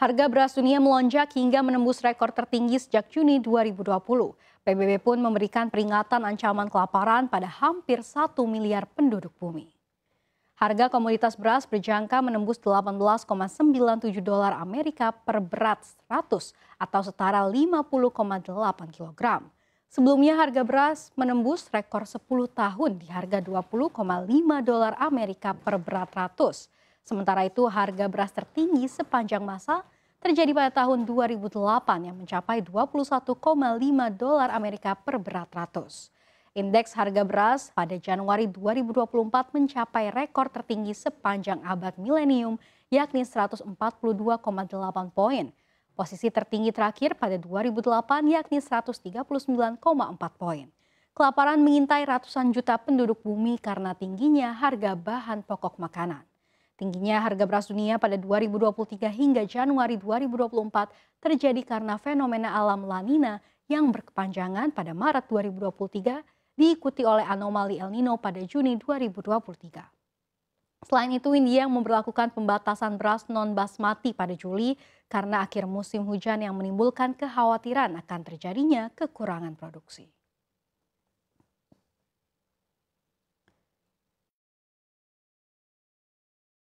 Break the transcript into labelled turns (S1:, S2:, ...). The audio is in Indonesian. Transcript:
S1: Harga beras dunia melonjak hingga menembus rekor tertinggi sejak Juni 2020. PBB pun memberikan peringatan ancaman kelaparan pada hampir 1 miliar penduduk bumi. Harga komoditas beras berjangka menembus 18,97 dolar Amerika per berat 100 atau setara 50,8 kilogram. Sebelumnya harga beras menembus rekor 10 tahun di harga 20,5 dolar Amerika per berat 100. Sementara itu harga beras tertinggi sepanjang masa terjadi pada tahun 2008 yang mencapai 21,5 dolar Amerika per berat ratus. Indeks harga beras pada Januari 2024 mencapai rekor tertinggi sepanjang abad milenium, yakni 142,8 poin. Posisi tertinggi terakhir pada 2008 yakni 139,4 poin. Kelaparan mengintai ratusan juta penduduk bumi karena tingginya harga bahan pokok makanan. Tingginya harga beras dunia pada 2023 hingga Januari 2024 terjadi karena fenomena alam La Nina yang berkepanjangan pada Maret 2023 diikuti oleh anomali El Nino pada Juni 2023. Selain itu, India memperlakukan pembatasan beras non-basmati pada Juli karena akhir musim hujan yang menimbulkan kekhawatiran akan terjadinya kekurangan produksi.